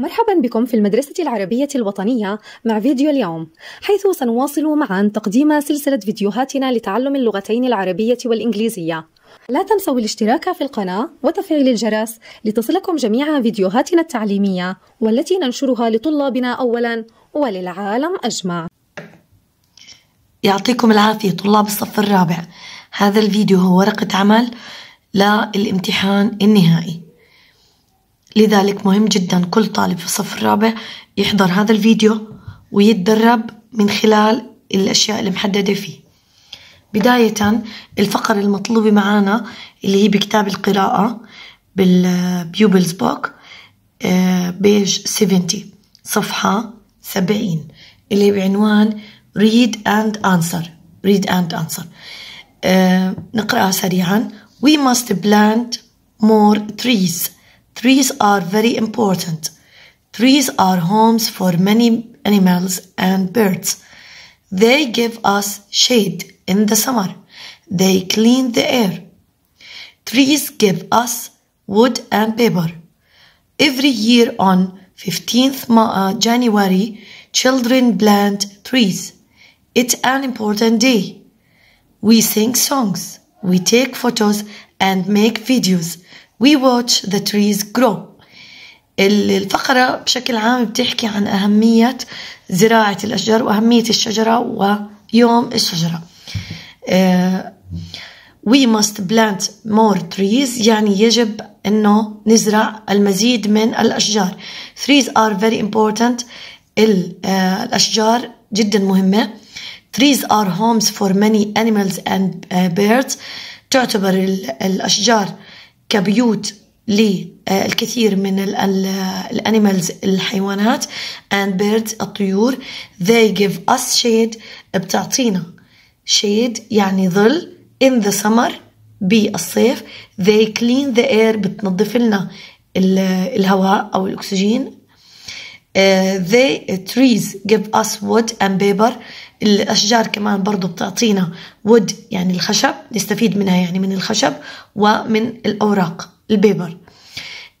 مرحبا بكم في المدرسة العربية الوطنية مع فيديو اليوم حيث سنواصل معا تقديم سلسلة فيديوهاتنا لتعلم اللغتين العربية والإنجليزية لا تنسوا الاشتراك في القناة وتفعيل الجرس لتصلكم جميع فيديوهاتنا التعليمية والتي ننشرها لطلابنا أولا وللعالم أجمع يعطيكم العافية طلاب الصف الرابع هذا الفيديو هو ورقة عمل للامتحان النهائي لذلك مهم جدا كل طالب في الصف الرابع يحضر هذا الفيديو ويتدرب من خلال الأشياء المحددة فيه بداية الفقرة المطلوبة معانا اللي هي بكتاب القراءة بالبيوبلز بوك آه، بيج 70 صفحة 70 اللي بعنوان read and answer read and answer آه، نقرأها سريعا we must plant more trees Trees are very important. Trees are homes for many animals and birds. They give us shade in the summer. They clean the air. Trees give us wood and paper. Every year on 15th uh, January, children plant trees. It's an important day. We sing songs, we take photos and make videos. We watch the trees grow الفقرة بشكل عام بتحكي عن أهمية زراعة الأشجار وأهمية الشجرة ويوم الشجرة آه، We must plant more trees يعني يجب أنه نزرع المزيد من الأشجار Trees are very important آه، الأشجار جدا مهمة Trees are homes for many animals and آه، birds تعتبر الأشجار كبيوت للكثير من الانيمالز الحيوانات and birds الطيور they give us shade بتعطينا shade يعني ظل in the summer بالصيف they clean the air بتنظف لنا الهواء او الاكسجين uh, they trees give us wood and paper الأشجار كمان برضو بتعطينا ود يعني الخشب نستفيد منها يعني من الخشب ومن الأوراق البيبر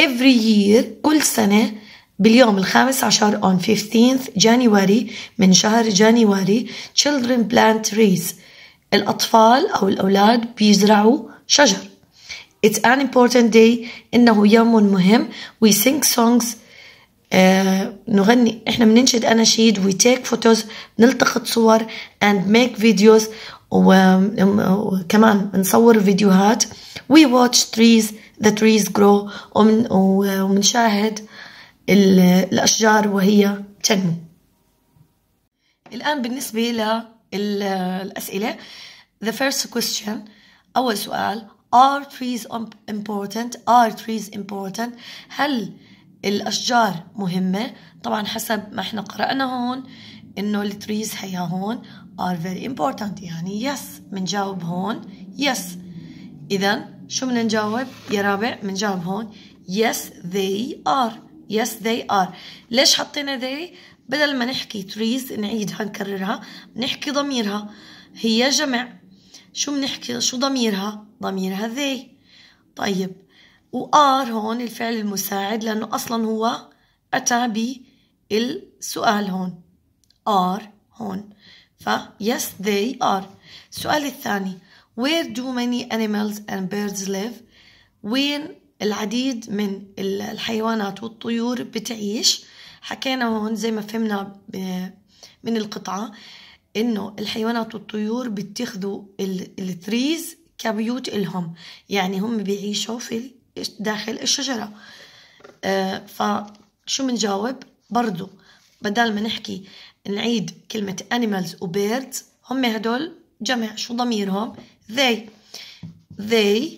every year كل سنة باليوم الخامس عشر on 15th January من شهر جانيوري children plant trees الأطفال أو الأولاد بيزرعوا شجر It's an important day إنه يوم مهم We sing songs آه، نغني احنا بننشد اناشيد وي تيك فوتوز نلتقط صور اند ميك فيديوز وكمان نصور فيديوهات وي واتش تريز ذا تريز جرو وبنشاهد الاشجار وهي تنمو الان بالنسبه للاسئله the first question اول سؤال are trees important are trees important هل الأشجار مهمة طبعا حسب ما احنا قرأنا هون إنه التريز هيا هون are very important يعني يس بنجاوب هون يس إذا شو بدنا نجاوب يا رابع بنجاوب هون yes they are yes they are ليش حطينا they بدل ما نحكي trees نعيدها نكررها نحكي ضميرها هي جمع شو بنحكي شو ضميرها ضميرها they طيب وآر هون الفعل المساعد لأنه أصلا هو أتى بالسؤال هون آر هون ف yes they are السؤال الثاني where do many animals and birds live وين العديد من الحيوانات والطيور بتعيش حكينا هون زي ما فهمنا من القطعة إنه الحيوانات والطيور بيتخذوا الثريز كبيوت إلهم يعني هم بيعيشوا في داخل الشجرة آه، فشو بنجاوب برضو بدل ما نحكي نعيد كلمة animals و birds هم هدول جمع شو ضميرهم they they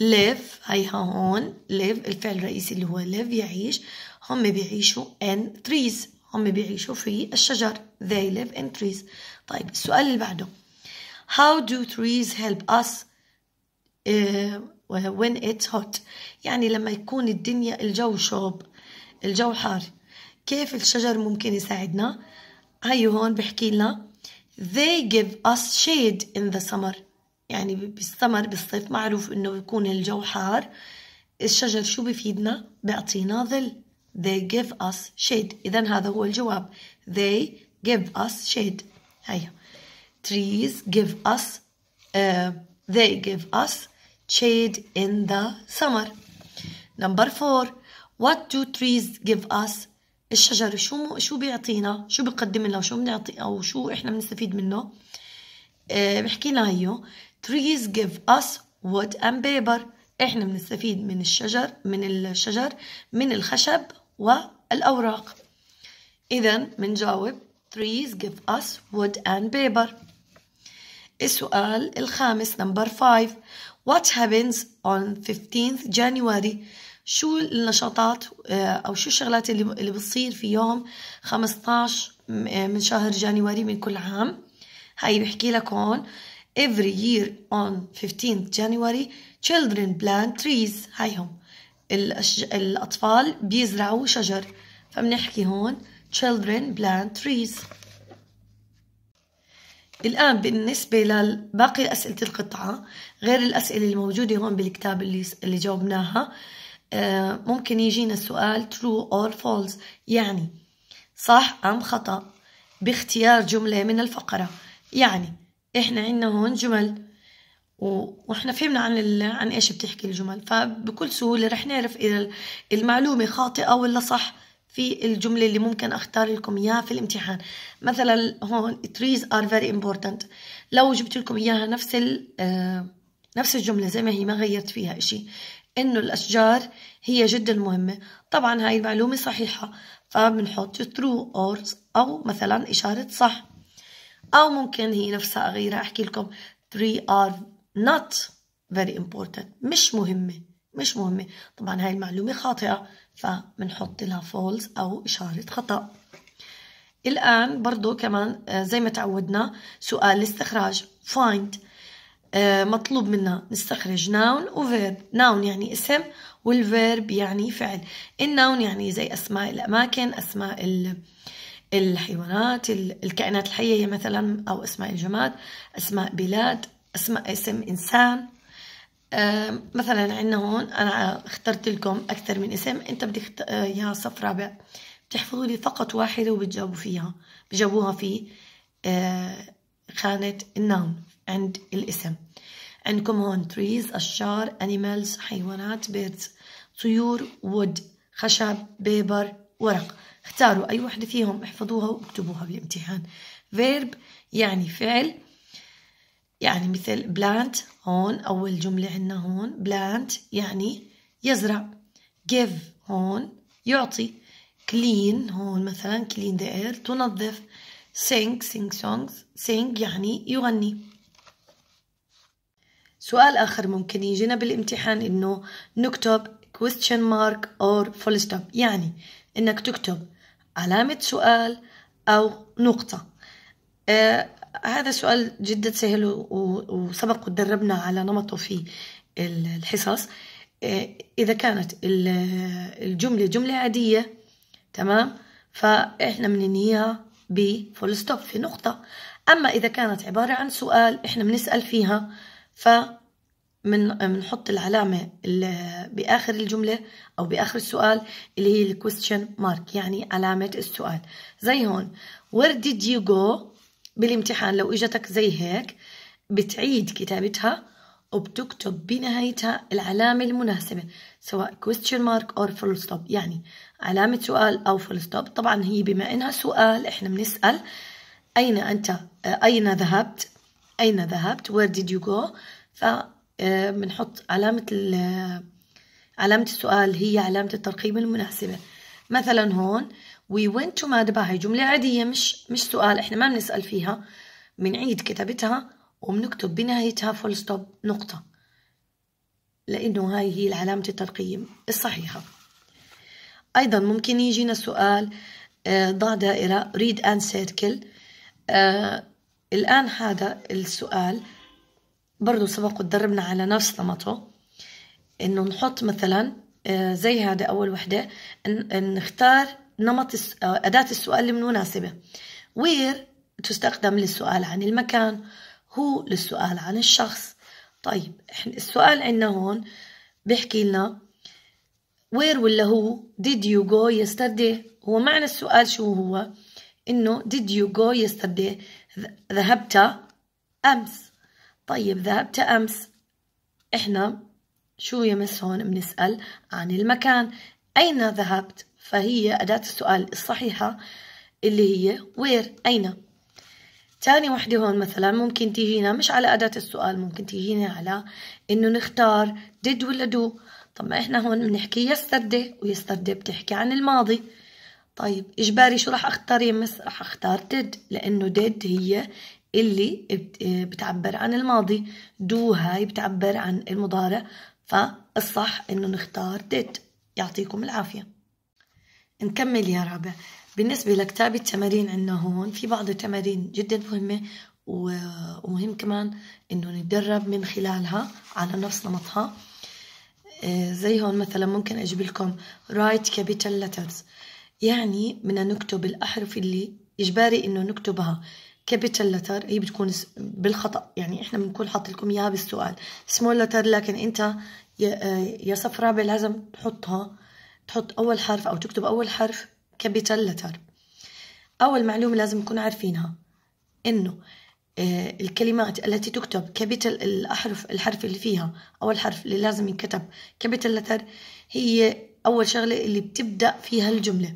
live هيها هون live الفعل الرئيسي اللي هو live يعيش هم بيعيشوا in trees هم بيعيشوا في الشجر they live in trees طيب السؤال اللي بعده how do trees help us uh, when it's hot يعني لما يكون الدنيا الجو شوب الجو حار كيف الشجر ممكن يساعدنا هيو هون بحكي لنا they give us shade in the summer يعني بالسمر بالصيف معروف انه يكون الجو حار الشجر شو بفيدنا بيعطينا ظل they give us shade اذا هذا هو الجواب they give us shade هيا trees give us uh, they give us shade in the summer number four what do trees give us الشجر شو شو بيعطينا شو بيقدم لنا وشو بنعطي او شو احنا بنستفيد منه آه، بحكي لنا هيو trees give us wood and paper احنا بنستفيد من الشجر من الشجر من الخشب والاوراق اذا بنجاوب trees give us wood and paper السؤال الخامس نمبر 5 What happens on 15th January شو النشاطات آه، أو شو الشغلات اللي اللي بتصير في يوم 15 آه، من شهر January من كل عام هاي بحكي لك هون every year on 15th January children plant trees هايهم الأشج... الأطفال بيزرعوا شجر فبنحكي هون children plant trees الآن بالنسبة لباقي أسئلة القطعة غير الأسئلة الموجودة هون بالكتاب اللي اللي جاوبناها آه، ممكن يجينا السؤال true or false يعني صح أم خطأ باختيار جملة من الفقرة يعني إحنا عندنا هون جمل واحنا فهمنا عن ال... عن ايش بتحكي الجمل فبكل سهوله رح نعرف اذا المعلومه خاطئه ولا صح في الجملة اللي ممكن أختار لكم إياها في الامتحان مثلا هون trees are very important لو جبت لكم إياها نفس ال آه، نفس الجملة زي ما هي ما غيرت فيها إشي إنه الأشجار هي جدا مهمة طبعا هاي المعلومة صحيحة فبنحط true or أو مثلا إشارة صح أو ممكن هي نفسها أغيرها أحكي لكم three are not very important مش مهمة مش مهمة طبعا هاي المعلومة خاطئة فبنحط لها فولز أو إشارة خطأ الآن برضو كمان آه، زي ما تعودنا سؤال الاستخراج find آه، مطلوب منا نستخرج ناون وفيرب ناون يعني اسم والفيرب يعني فعل الناون يعني زي أسماء الأماكن أسماء ال... الحيوانات الكائنات الحية مثلا أو أسماء الجماد أسماء بلاد أسماء اسم إنسان آه، مثلا عندنا هون انا اخترت لكم اكثر من اسم انت بدك آه، يا صف رابع بتحفظوا لي فقط واحده وبتجاوبوا فيها بجاوبوها في آه، خانه النون عند الاسم عندكم هون trees أشجار animals حيوانات birds طيور wood خشب بيبر ورق اختاروا أي وحدة فيهم احفظوها واكتبوها بالامتحان verb يعني فعل يعني مثل بلانت هون أول جملة عندنا هون بلانت يعني يزرع give هون يعطي clean هون مثلا clean the air تنظف sing sing songs sing يعني يغني سؤال آخر ممكن يجينا بالامتحان إنه نكتب question mark or full stop يعني إنك تكتب علامة سؤال أو نقطة آه هذا سؤال جدا سهل وسبق وتدربنا على نمطه في الحصص إيه، إذا كانت الجملة جملة عادية تمام فإحنا بننهيها بفول ستوب في نقطة أما إذا كانت عبارة عن سؤال إحنا بنسأل فيها ف من بنحط العلامة بآخر الجملة أو بآخر السؤال اللي هي الكويستشن مارك يعني علامة السؤال زي هون where did you go بالامتحان لو اجتك زي هيك بتعيد كتابتها وبتكتب بنهايتها العلامة المناسبة سواء question mark or full stop يعني علامة سؤال أو full stop طبعا هي بما إنها سؤال إحنا بنسأل أين أنت آه، أين ذهبت أين ذهبت where did you go فبنحط آه، علامة آه، علامة السؤال هي علامة الترقيم المناسبة مثلا هون we went to مادبا هي جملة عادية مش مش سؤال احنا ما بنسأل فيها بنعيد كتابتها وبنكتب بنهايتها فول ستوب نقطة لأنه هاي هي علامة الترقيم الصحيحة أيضا ممكن يجينا سؤال آه، ضع دائرة read and circle آه، الآن هذا السؤال برضو سبق وتدربنا على نفس نمطه إنه نحط مثلا آه، زي هذا أول وحدة نختار نمط آه، أداة السؤال المناسبة where تستخدم للسؤال عن المكان هو للسؤال عن الشخص طيب السؤال عندنا هون بيحكي لنا where ولا هو did you go yesterday هو معنى السؤال شو هو انه did you go yesterday ذهبت امس طيب ذهبت امس احنا شو يا مس هون بنسأل عن المكان أين ذهبت فهي أداة السؤال الصحيحة اللي هي وير أين تاني وحدة هون مثلا ممكن تيجينا مش على أداة السؤال ممكن تيجينا على إنه نختار did ولا do طب ما إحنا هون بنحكي يسترده ويسترده بتحكي عن الماضي طيب إجباري شو راح أختار يا مس راح أختار did لأنه did هي اللي بتعبر عن الماضي do هاي بتعبر عن المضارع فالصح انه نختار did يعطيكم العافية نكمل يا رابع بالنسبة لكتاب التمارين عندنا هون في بعض التمارين جدا مهمة ومهم كمان انه نتدرب من خلالها على نفس نمطها آه، زي هون مثلا ممكن اجيب لكم write capital letters يعني بدنا نكتب الاحرف اللي اجباري انه نكتبها كابيتال لتر هي بتكون بالخطا يعني احنا بنكون حاطين لكم اياها بالسؤال سمول لتر لكن انت آه، يا صف رابع لازم تحطها تحط اول حرف او تكتب اول حرف كابيتال لتر اول معلومه لازم نكون عارفينها انه آه، الكلمات التي تكتب كابيتال الأحرف الحرف اللي فيها أول حرف اللي لازم ينكتب كابيتال لتر هي أول شغلة اللي بتبدأ فيها الجملة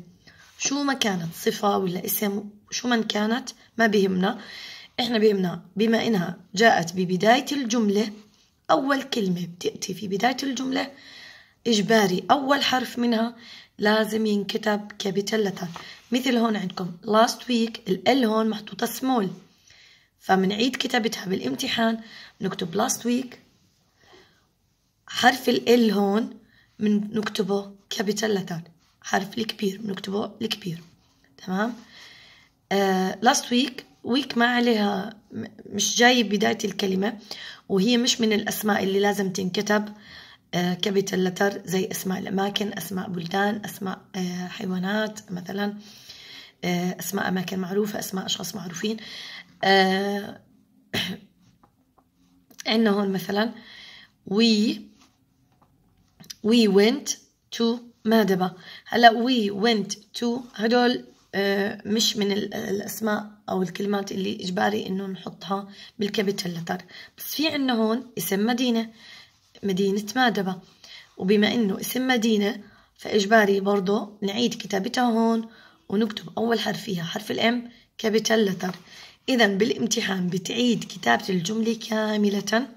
شو ما كانت صفة ولا اسم شو من كانت ما بهمنا إحنا بهمنا بما إنها جاءت ببداية الجملة أول كلمة بتأتي في بداية الجملة إجباري أول حرف منها لازم ينكتب كابيتال لتر مثل هون عندكم last week ال هون محطوطة small فمنعيد كتابتها بالامتحان نكتب last week حرف ال هون نكتبه كابيتال لتر حرف الكبير بنكتبه الكبير تمام لاست ويك ويك ما عليها مش جاي بداية الكلمة وهي مش من الأسماء اللي لازم تنكتب كابيتال آه، لتر زي أسماء الأماكن أسماء بلدان أسماء آه، حيوانات مثلا آه، أسماء أماكن معروفة أسماء أشخاص معروفين عندنا هون مثلا وي وي وينت تو مادبا هلا وي وينت تو هدول آه، مش من الأسماء أو الكلمات اللي إجباري إنه نحطها بالكابيتال لتر بس في عنا هون اسم مدينة مدينة مادبة وبما إنه اسم مدينة فإجباري برضه نعيد كتابتها هون ونكتب أول حرف فيها حرف الإم كابيتال لتر إذا بالامتحان بتعيد كتابة الجملة كاملة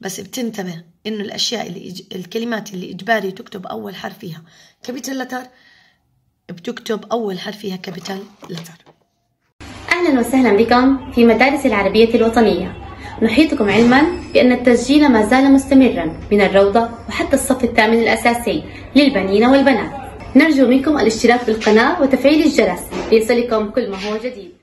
بس بتنتبه إنه الأشياء اللي الكلمات اللي إجباري تكتب أول حرف فيها كابيتال لتر بتكتب أول حرف فيها كابيتال لتر أهلا وسهلا بكم في مدارس العربية الوطنية نحيطكم علما بأن التسجيل ما زال مستمرا من الروضة وحتى الصف الثامن الأساسي للبنين والبنات نرجو منكم الاشتراك بالقناة وتفعيل الجرس ليصلكم كل ما هو جديد